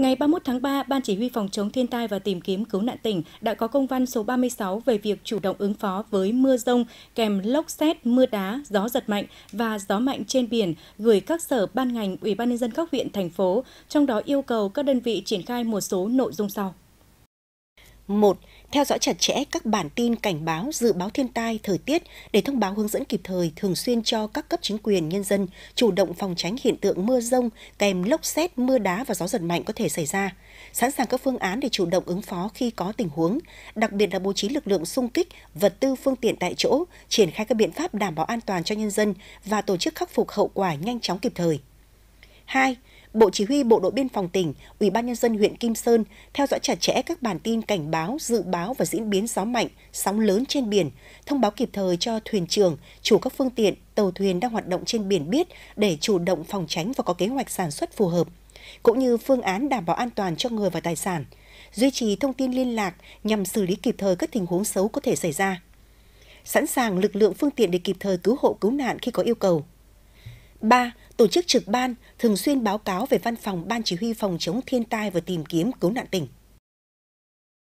Ngày 31 tháng 3, Ban Chỉ huy Phòng chống thiên tai và tìm kiếm cứu nạn tỉnh đã có công văn số 36 về việc chủ động ứng phó với mưa rông kèm lốc xét, mưa đá, gió giật mạnh và gió mạnh trên biển gửi các sở ban ngành, ủy ban nhân dân các huyện, thành phố, trong đó yêu cầu các đơn vị triển khai một số nội dung sau. 1. Theo dõi chặt chẽ các bản tin cảnh báo, dự báo thiên tai, thời tiết để thông báo hướng dẫn kịp thời thường xuyên cho các cấp chính quyền, nhân dân chủ động phòng tránh hiện tượng mưa rông kèm lốc xét, mưa đá và gió giật mạnh có thể xảy ra. Sẵn sàng các phương án để chủ động ứng phó khi có tình huống, đặc biệt là bố trí lực lượng xung kích, vật tư phương tiện tại chỗ, triển khai các biện pháp đảm bảo an toàn cho nhân dân và tổ chức khắc phục hậu quả nhanh chóng kịp thời. 2. Bộ Chỉ huy Bộ đội Biên phòng tỉnh, Ủy ban nhân dân huyện Kim Sơn theo dõi chặt chẽ các bản tin cảnh báo, dự báo và diễn biến gió mạnh, sóng lớn trên biển, thông báo kịp thời cho thuyền trưởng, chủ các phương tiện, tàu thuyền đang hoạt động trên biển biết để chủ động phòng tránh và có kế hoạch sản xuất phù hợp, cũng như phương án đảm bảo an toàn cho người và tài sản, duy trì thông tin liên lạc nhằm xử lý kịp thời các tình huống xấu có thể xảy ra sẵn sàng lực lượng phương tiện để kịp thời cứu hộ cứu nạn khi có yêu cầu. 3. Tổ chức trực ban, thường xuyên báo cáo về văn phòng Ban Chỉ huy Phòng chống thiên tai và tìm kiếm cứu nạn tỉnh.